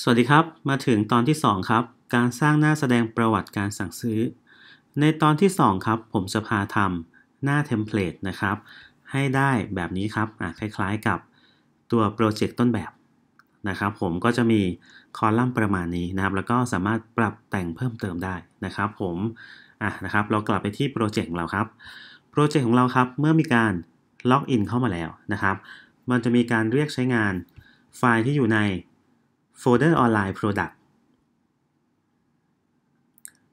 สวัสดีครับมาถึงตอนที่2ครับ การสร้างหน้าแสดงประวัติการสั่งซื้อ ในตอนที่2ครับ ผมจะพาทำหน้าเทมเพลตนะครับให้ได้แบบนี้ครับคล้าย ๆกับตัวโปรเจกต์ต้นแบบนะครับ ผมก็จะมีคอลัมน์ประมาณนี้นะครับ แล้วก็สามารถปรับแต่งเพิ่มเติมได้นะครับผมอ่ะนะครับเรากลับไปที่โปรเจกต์ของเราครับโปรเจกต์ของเราครับเมื่อมีการล็อกอินเข้ามาแล้วนะครับ มันจะมีการเรียกใช้งานไฟล์ที่อยู่ในโฟลเดอร์ออนไลน์ Product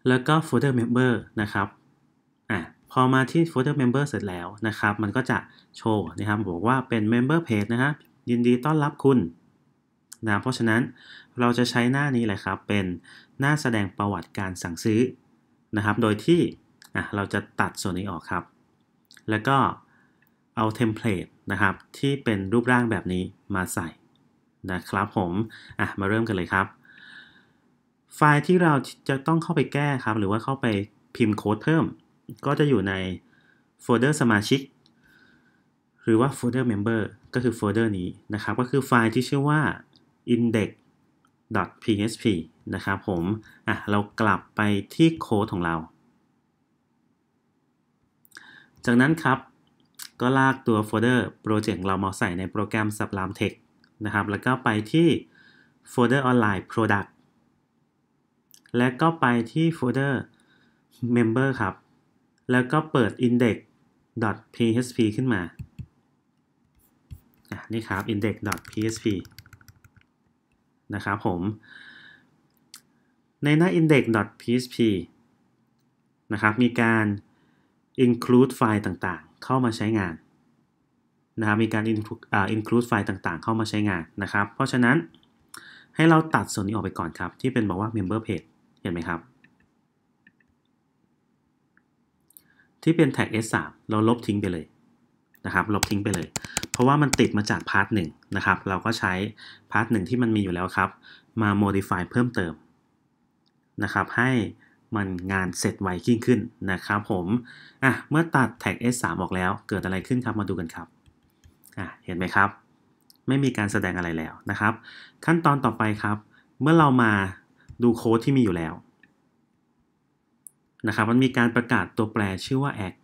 แล้วก็โฟลเดอร์เมมเบอร์นะครับ อ่ะพอมาที่โฟลเดอร์เมมเบอร์เสร็จแล้วนะครับ มันก็จะโชว์นะครับ บอกว่าเป็น Member Page นะฮะ ยินดีต้อนรับคุณนะ เพราะฉะนั้นเราจะใช้หน้านี้แหละครับ เป็นหน้าแสดงประวัติการสั่งซื้อนะครับ โดยที่อ่ะเราจะตัดส่วนนี้ออกครับ แล้วก็เอาเทมเพลตนะครับที่เป็นรูปร่างแบบนี้มาใส่นะครับผมอ่ะมาเริ่มกันเลยครับ ไฟล์ที่เราจะต้องเข้าไปแก้ครับ หรือว่าเข้าไปพิมพ์โค้ดเพิ่มก็จะอยู่ในโฟลเดอร์สมาชิกหรือว่าโฟลเดอร์เมมเบอร์ก็คือโฟลเดอร์นี้นะครับก็คือไฟล์ที่ชื่อว่า index.php นะครับผมอ่ะเรากลับไปที่โค้ดของเรา จากนั้นครับ ก็ลากตัวโฟลเดอร์โปรเจกต์เรามาใส่ในโปรแกรม Sublime Text นะครับ แล้วก็ไปที่โฟลเดอร์ออนไลน์ Product และก็ไปที่โฟลเดอร์ Member ครับ แล้วก็เปิด index.php ขึ้นมานี่ครับ index.php นะครับผม ในหน้า index.php นะครับ มีการ include ไฟล์ต่างๆเข้ามาใช้งานนะครับมีการอินคลู e ไฟล์ต่างๆ เข้ามาใช้งานนะครับ เพราะฉะนั้น ให้เราตัดส่วนนี้ออกไปก่อนครับ ที่เป็นบอกว่า member page เห็นไหมครับ ที่เป็นแท็ก s3 เราลบทิ้งไปเลย นะครับลบทิ้งไปเลย เพราะว่ามันติดมาจากพาร์ทหนึ่งนะครับ เราก็ใช้พาร์ทหนึ่งที่มันมีอยู่แล้วครับ มา modify เพิ่มเติมนะครับ ให้มันงานเสร็จไวขึ้นขึ้นนะครับ ผมอ่ะเมื่อตัดแท็ก S3 ออกแล้วเกิดอะไรขึ้นครับมาดูกันครับเห็นไหมครับ ไม่มีการแสดงอะไรแล้วนะครับ ขั้นตอนต่อไปครับ เมื่อเรามาดูโค้ดที่มีอยู่แล้วนะครับมันมีการประกาศตัวแปรชื่อว่า act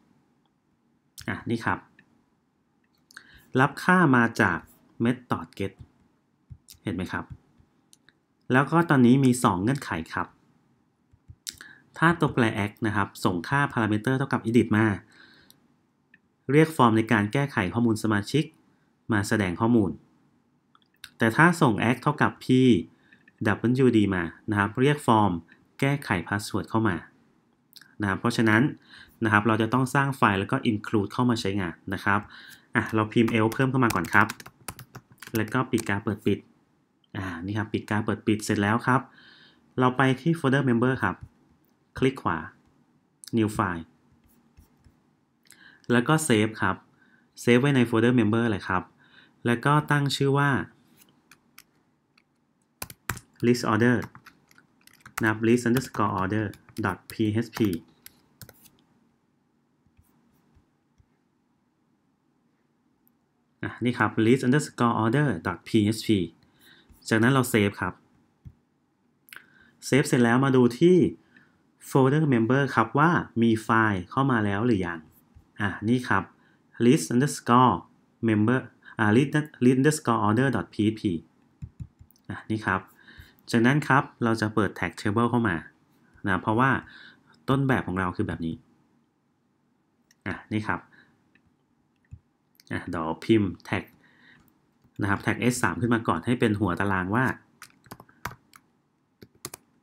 อ่ะนี่ครับ รับค่ามาจาก method get เห็นไหมครับ แล้วก็ตอนนี้มี 2 เงื่อนไขครับ ถ้าตัวแปร act นะครับส่งค่าพารามิเตอร์เท่ากับ edit มา เรียกฟอร์มในการแก้ไขข้อมูลสมาชิกมาแสดงข้อมูล แต่ถ้าส่ง act เท่ากับ p wd มานะครับ เรียกฟอร์ม แก้ไขพาสเวิร์ดเข้ามานะเพราะฉะนั้นนะครับ เราจะต้องสร้างไฟล์แล้วก็ include เข้ามาใช้งานนะครับ อ่ะ เราพิมพ์ l เพิ่มเข้ามาก่อนครับ แล้วก็ปิดการเปิดปิด อ่า นี่ครับ ปิดการเปิดปิดเสร็จแล้วครับ เราไปที่โฟลเดอร์ member ครับ คลิกขวา new file แล้วก็ save ครับ save ไว้ในโฟลเดอร์ member เลยครับแล้วก็ตั้งชื่อว่า list order นับ list underscore order dot php นี่ครับ list underscore order dot php จากนั้นเราเซฟครับ เซฟเสร็จแล้วมาดูที่ folder member ครับว่ามีไฟล์เข้ามาแล้วหรือยัง อ่ะนี่ครับ list underscore member read read the score order php นี่ครับ จากนั้นครับเราจะเปิด tag table เข้ามานะเพราะว่าต้นแบบของเราคือแบบนี้อ่ะนี่ครับอ่ะเดี๋ยวพิมพ์แท็กนะครับแท็ก s 3ขึ้นมาก่อนให้เป็นหัวตารางว่า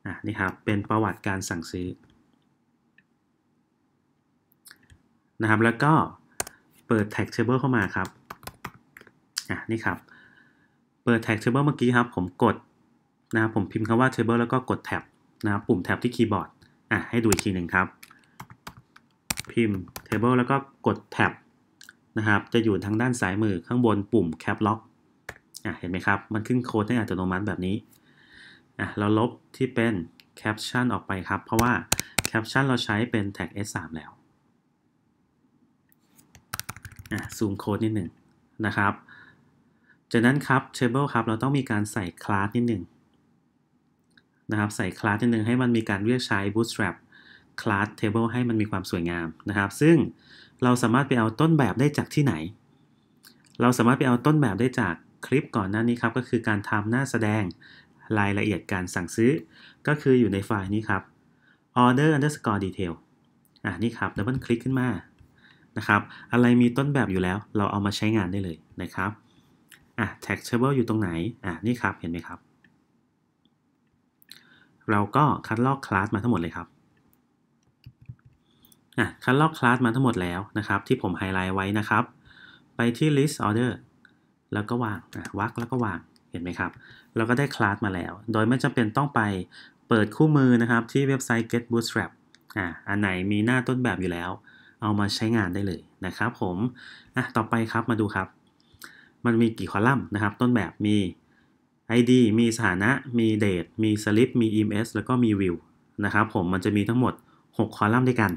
อ่ะนี่ครับเป็นประวัติการสั่งซื้อนะครับแล้วก็เปิดแท็กเชเบิลเข้ามาครับอ่ะ นี่ครับ เปิดแท็ก Table เมื่อกี้ครับ ผมกดนะครับ ผมพิมพ์คำว่า Table แล้วก็กดแท็บนะครับ ปุ่มแท็บที่คีย์บอร์ด อ่ะให้ดูอีกทีหนึ่งครับ พิมพ์ Table แล้วก็กดแท็บนะครับ จะอยู่ทางด้านซ้ายมือข้างบนปุ่ม Cap Lock อ่ะเห็นไหมครับ มันขึ้นโค้ดให้อัตโนมัติแบบนี้ อ่ะเราลบที่เป็น Caption ออกไปครับ เพราะว่า Caption เราใช้เป็นแท็ก S3 แล้ว อ่ะซูมโค้ดนิดหนึ่งนะครับจากนั้นครับ table ครับเราต้องมีการใส่คลาสนิดหนึ่งนะครับใส่คลาสนิดหนึ่งให้มันมีการเรียกใช้ bootstrap คลาส table ให้มันมีความสวยงามนะครับ ซึ่งเราสามารถไปเอาต้นแบบได้จากที่ไหน เราสามารถไปเอาต้นแบบได้จากคลิปก่อนหน้านี้ครับก็คือการทำหน้าแสดงรายละเอียดการสั่งซื้อ ก็คืออยู่ในไฟล์นี้ครับ order underscore detail อ่ะนี่ครับดับเบิลคลิกขึ้นมานะครับ อะไรมีต้นแบบอยู่แล้วเราเอามาใช้งานได้เลยนะครับอ่ะ tag table อยู่ตรงไหน อ่ะนี่ครับเห็นไหมครับ เราก็คัดลอกคลาสมาทั้งหมดเลยครับ อ่ะคัดลอกคลาสมาทั้งหมดแล้วนะครับ ที่ผมไฮไลท์ไว้นะครับ ไปที่ list order แล้วก็วางอ่ะวักแล้วก็วางเห็นไหมครับ เราก็ได้คลาสมาแล้ว โดยไม่จำเป็นต้องไปเปิดคู่มือนะครับที่เว็บไซต์ get bootstrap อ่ะอันไหนมีหน้าต้นแบบอยู่แล้ว เอามาใช้งานได้เลยนะครับ ผมอ่ะต่อไปครับมาดูครับมันมีกี่คอลัมน์นะครับ ต้นแบบมี ID มีสถานะ มีเดทมีสลิปมี EMS แล้วก็มีวิวนะครับ ผมมันจะมีทั้งหมด 6 คอลัมน์ด้วยกัน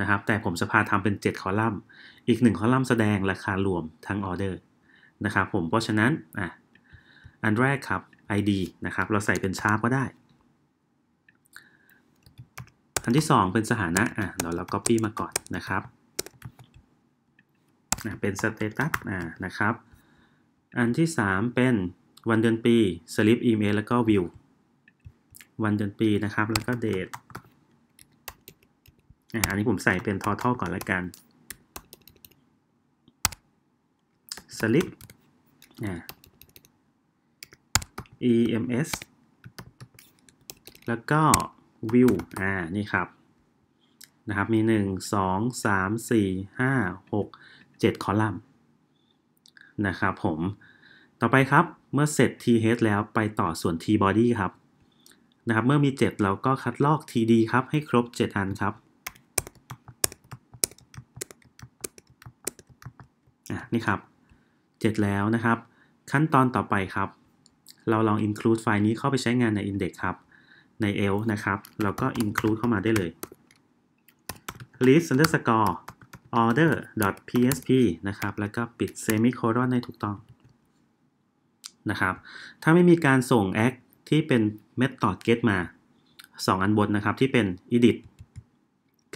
นะครับ แต่ผมจะพาทำเป็น 7 คอลัมน์อีก 1 คอลัมน์แสดงราคารวมทั้งออเดอร์นะครับผมเพราะฉะนั้นอ่ะอันแรกครับ ID นะครับ เราใส่เป็นชาร์ปก็ได้อันที่ 2 เป็นสถานะอ่ะเดี๋ยวเรา Copy มาก่อนนะครับนะเป็นสเตตัสนะนะครับ อันที่ 3 เป็นวันเดือนปี slip email แล้วก็ view วันเดือนปีนะครับ แล้วก็ date อันนี้ผมใส่เป็น total ก่อนละกัน slip ems แล้วก็ view อ่า นี่ครับนะครับ มี1 2 3 4 5 6 7 คอลัมน์นะครับผม ต่อไปครับเมื่อเสร็จ th แล้วไปต่อส่วน t body ครับนะครับ เมื่อมี 7 เราก็คัดลอก td ครับ ให้ครบ 7 อันครับนี่ครับ 7 แล้วนะครับ ขั้นตอนต่อไปครับ เราลอง include ไฟล์นี้เข้าไปใช้งานใน index ครับ ใน l นะครับ เราก็ include เข้ามาได้เลย list underscore order.psp นะครับ แล้วก็ปิด semicolon ให้ถูกต้อง นะครับ ถ้าไม่มีการส่ง act ที่เป็น method get มา 2 อันบนนะครับที่เป็น edit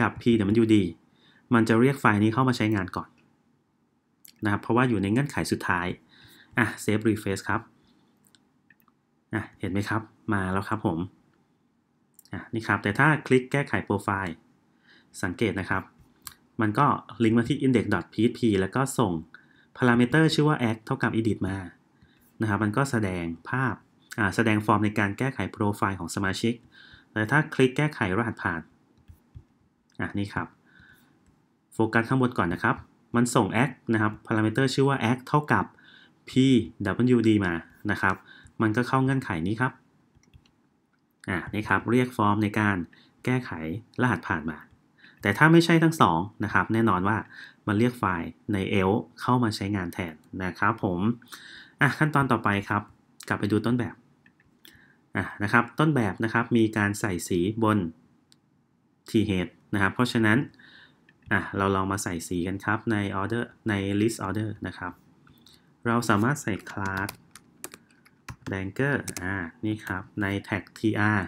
กับ pwd มันจะเรียกไฟล์นี้เข้ามาใช้งานก่อน นะครับ เพราะว่าอยู่ในเงื่อนไขสุดท้าย อ่ะ save refresh ครับ อ่ะ เห็นไหมครับมาแล้วครับผมอ่ะนี่ครับ แต่ถ้าคลิกแก้ไขโปรไฟล์สังเกตนะครับมันก็ลิงก์มาที่ index.php แล้วก็ส่งพารามิเตอร์ชื่อว่า act เท่ากับ edit มา นะครับ มันก็แสดงภาพแสดงฟอร์มในการแก้ไขโปรไฟล์ของสมาชิก แต่ถ้าคลิกแก้ไขรหัสผ่าน อ่ะนี่ครับ โฟกัสข้างบนก่อนนะครับ มันส่ง act นะครับ พารามิเตอร์ชื่อว่า act เท่ากับ pwd มา นะครับ มันก็เข้าเงื่อนไขนี้ครับ อ่ะนี่ครับ เรียกฟอร์มในการแก้ไขรหัสผ่านมาแต่ถ้าไม่ใช่ทั้งสองนะครับแน่นอนว่ามันเรียกไฟล์ใน ELF เข้ามาใช้งานแทนนะครับผมอ่ะขั้นตอนต่อไปครับ กลับไปดูต้นแบบอ่ะนะครับต้นแบบนะครับมีการใส่สีบน t h นะครับเพราะฉะนั้นอ่ะเราลองมาใส่สีกันครับใน order ใน list order นะครับเราสามารถใส่ class banker อ่านี่ครับใน tag tr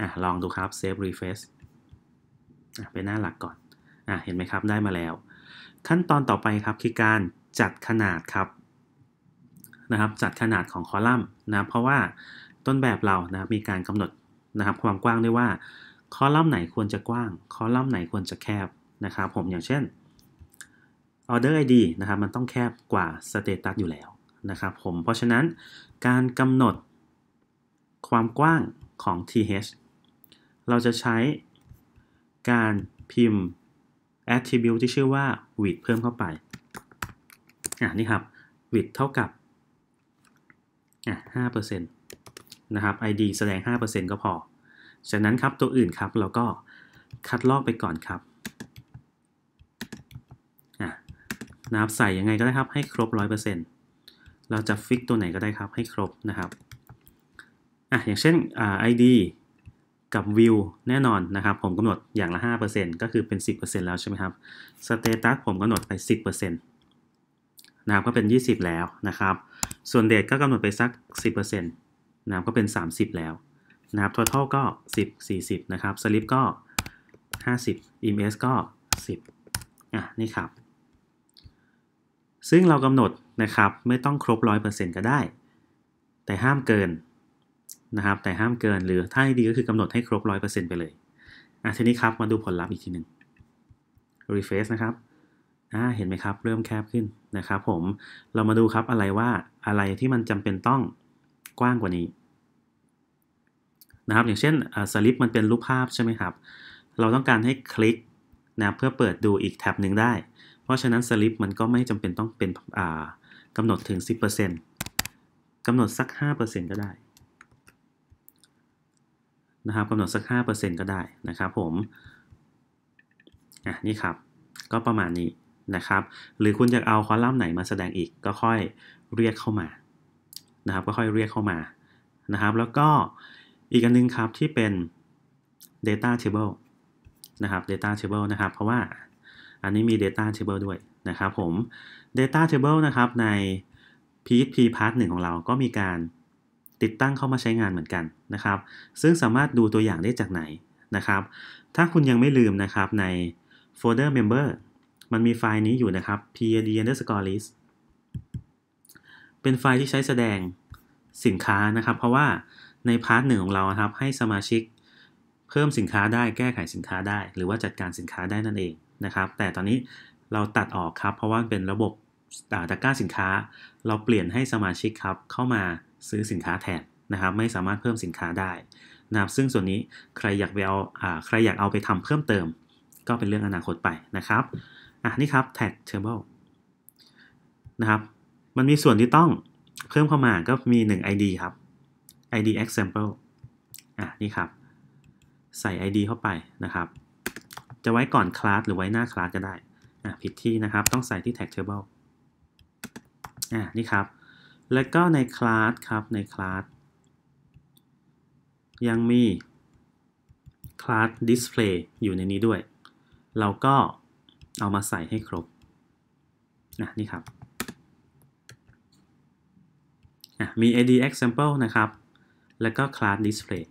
อ่ะลองดูครับ save refresh ไปหน้าหลักก่อนอเห็นไหมครับได้มาแล้ว ขั้นตอนต่อไปครับคือการจัดขนาดครับนะครับ จัดขนาดของคอลัมน์นะเพราะว่าต้นแบบเรานะมีการกำหนดนะครับความกว้างด้วยว่าคอลัมน์ไหนควรจะกว้างคอลัมน์ไหนควรจะแคบนะครับผมอย่างเช่น order id นะครับ มันต้องแคบกว่า status อยู่แล้วนะครับผมเพราะฉะนั้นการกำหนด ความกว้างของ th เราจะใช้การพิมพ์ attribute ที่ชื่อว่า width เพิ่มเข้าไป อ่านี่ครับ width เท่ากับ อ่าห้าเปอร์เซ็นต์นะครับ id แสดง 5%ก็พอ จากนั้นครับตัวอื่นครับเราก็คัดลอกไปก่อนครับนะับ ใส่ยังไงก็ได้ครับ ให้ครบ 100%เราจะฟิกตัวไหนก็ได้ครับให้ครบนะครับ อ่ะอย่างเช่น อ่า ID กับวิวแน่นอนนะครับผมกำหนดอย่างละ 5%ก็คือเป็น 10%แล้วใช่ไหมครับสเตตัสผมกำหนดไป 10%นะครับก็เป็น 20 แล้วนะครับ ส่วนเดทก็กำหนดไปสัก 10%นะครับก็เป็น 30 แล้วนะครับทั้งทั่ l ก็ 10 40 นะครับสลิปก็ 50 ms ก็ 10อ่ะนี่ครับซึ่งเรากำหนดนะครับไม่ต้องครบ 100%ก็ได้ แต่ห้ามเกินนะครับแต่ห้ามเกิน หรือ ถ้าให้ดีก็คือกำหนดให้ครบ 100%ไปเลยอ่ะทีนี้ครับมาดูผลลัพธ์อีกทีหนึ่ง refresh นะครับ อ่าเห็นไหมครับเริ่มแคบขึ้นนะครับผม เรามาดูครับอะไรว่าอะไรที่มันจำเป็นต้องกว้างกว่านี้นะครับอย่างเช่นสลิปมันเป็นรูปภาพใช่ไหมครับ เราต้องการให้คลิกนะเพื่อเปิดดูอีกแท็บหนึ่งได้ เพราะฉะนั้นสลิปมันก็ไม่จำาเป็นต้องเป็นกำหนดถึง 10%กำหนดสัก 5%ก็ได้นะครับกำหนดสัก 5%ก็ได้นะครับผมอ่ะนี่ครับ ก็ประมาณนี้นะครับ หรือคุณอยากเอาคอลัมน์ไหนมาแสดงอีกก็ค่อยเรียกเข้ามานะครับก็ค่อยเรียกเข้ามานะครับ แล้วก็อีกอันนึงครับที่เป็น data table นะครับ data table นะครับ เพราะว่าอันนี้มี data table ด้วยนะครับผม data table นะครับ ใน PHP part 1 ของเราก็มีการติดตั้งเข้ามาใช้งานเหมือนกันนะครับ ซึ่งสามารถดูตัวอย่างได้จากไหนนะครับ ถ้าคุณยังไม่ลืมนะครับในโฟลเดอร์ member มันมีไฟล์นี้อยู่นะครับ pd underscore list เป็นไฟล์ที่ใช้แสดงสินค้านะครับ เพราะว่าในพาร์ทหนึ่งของเราครับให้สมาชิก เพิ่มสินค้าได้ แก้ไขสินค้าได้ หรือว่าจัดการสินค้าได้นั่นเองนะครับ แต่ตอนนี้เราตัดออกครับ เพราะว่าเป็นระบบตะกร้าสินค้า เราเปลี่ยนให้สมาชิกครับเข้ามาซื้อสินค้าแทนนะครับ ไม่สามารถเพิ่มสินค้าได้นะครับซึ่งส่วนนี้ใครอยากไปเอาใครอยากเอาไปทำเพิ่มเติม ก็เป็นเรื่องอนาคตไปนะครับอ่ะนี่ครับแท็กเทเบิลนะครับ มันมีส่วนที่ต้องเพิ่มเข้ามาก็มี 1 ID ครับ ID example อ่ะนี่ครับ ใส่ ID เข้าไปนะครับ จะไว้ก่อนคลาสหรือไว้หน้าคลาสก็ได้อ่ะผิดที่นะครับต้องใส่ที่ tag table อ่ะนี่ครับและก็ในคลาสครับ ในคลาส ยังมี คลาส display อยู่ในนี้ด้วย เราก็เอามาใส่ให้ครบนะนี่ครับ มี ad example นะครับ แล้วก็ class display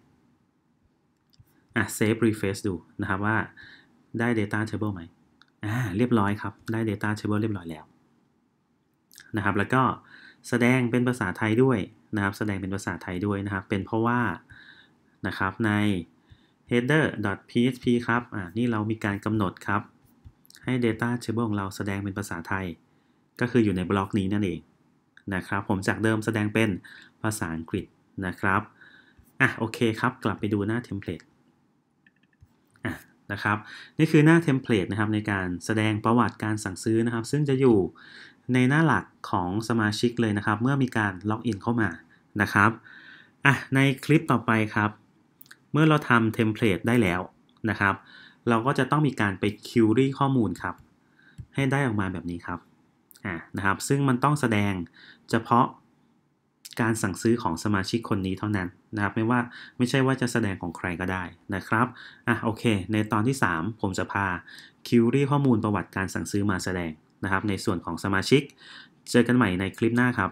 อ่ะ save refresh ดูนะครับว่าได้ data table ไหมอ่าเรียบร้อยครับได้ data table เรียบร้อยแล้ว นะครับแล้วก็แสดงเป็นภาษาไทยด้วยนะครับ แสดงเป็นภาษาไทยด้วยนะครับ เป็นเพราะว่านะครับใน header.php ครับอ่านี่เรามีการกำหนดครับ ให้ data table ของเราแสดงเป็นภาษาไทย ก็คืออยู่ในบล็อกนี้นั่นเองนะครับ ผมจากเดิมแสดงเป็นภาษาอังกฤษนะครับอ่ะโอเคครับ กลับไปดูหน้าเทมเพลตนะครับนี่คือหน้าเทมเพลตนะครับในการแสดงประวัติการสั่งซื้อนะครับ ซึ่งจะอยู่ในหน้าหลักของสมาชิกเลยนะครับ เมื่อมีการล็อกอินเข้ามานะครับอ่ะในคลิปต่อไปครับ เมื่อเราทำเทมเพลตได้แล้วนะครับ เราก็จะต้องมีการไปคิวรี่ข้อมูลครับ ให้ได้ออกมาแบบนี้ครับอ่ะนะครับ ซึ่งมันต้องแสดงเฉพาะการสั่งซื้อของสมาชิกคนนี้เท่านั้นนะครับ ไม่ว่าไม่ใช่ว่าจะแสดงของใครก็ได้นะครับ อ่ะโอเค ในตอนที่ 3 ผมจะพา คิวรี่ข้อมูลประวัติการสั่งซื้อมาแสดงนะครับในส่วนของสมาชิก เจอกันใหม่ในคลิปหน้าครับ